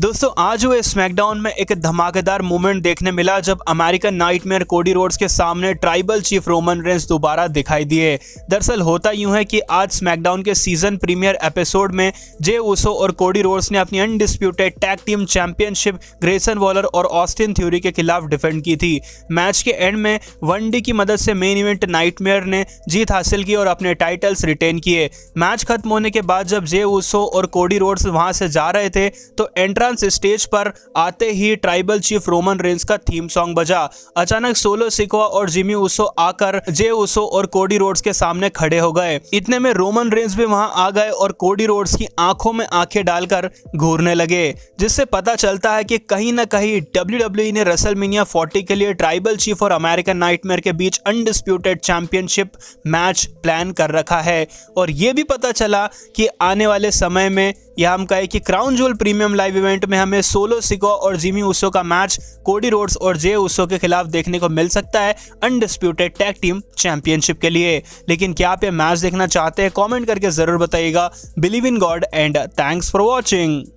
दोस्तों आज हुए स्मैकडाउन में एक धमाकेदार मूवमेंट देखने मिला जब अमेरिकन नाइटमेयर कोडी रोड्स के सामने ट्राइबल चीफ रोमन रेंस दोबारा दिखाई दिए दरअसल होता यूं है कि आज स्मैकडाउन के सीजन प्रीमियर एपिसोड में जे ओसो और कोडी रोड्स ने अपनी undisputed tag team championship Grayson Waller और ऑस्टिन थ्योरी के खिलाफ डिफेंड की थी मैच के एंड में वनडे की मदद से मेन इवेंट नाइटमेयर ने जीत हासिल की और अपने टाइटल्स रिटेन किए मैच खत्म होने के बाद जब जे ओसो और कोडी रोड्स वहां से जा रहे थे तो एंट्रा तुरंत स्टेज पर आते ही ट्राइबल चीफ रोमन रेंस का थीम सॉन्ग बजा अचानक सोलो सिकवा और जिमी उसो आकर जे उसो और कोडी रोड्स के सामने खड़े हो गए इतने में रोमन रेंस भी वहां आ गए और कोडी रोड्स की आंखों में आंखें डालकर घूरने लगे जिससे पता चलता है कि कहीं ना कहीं डब्ल्यू e ने रसलमीनिया 40 के लिए ट्राइबल चीफ और अमेरिकन नाइट के बीच अनडिस्प्यूटेड चैंपियनशिप मैच प्लान कर रखा है और यह भी पता चला कि आने वाले समय में यह हम कहे कि क्राउन जोल प्रीमियम लाइव इवेंट में हमें सोलो सिको और जिमी उसो का मैच कोडी रोड्स और जे उसो के खिलाफ देखने को मिल सकता है अनडिस्प्यूटेड टैग टीम चैंपियनशिप के लिए लेकिन क्या आप ये मैच देखना चाहते हैं कॉमेंट करके जरूर बताइएगा believe in God and thanks for watching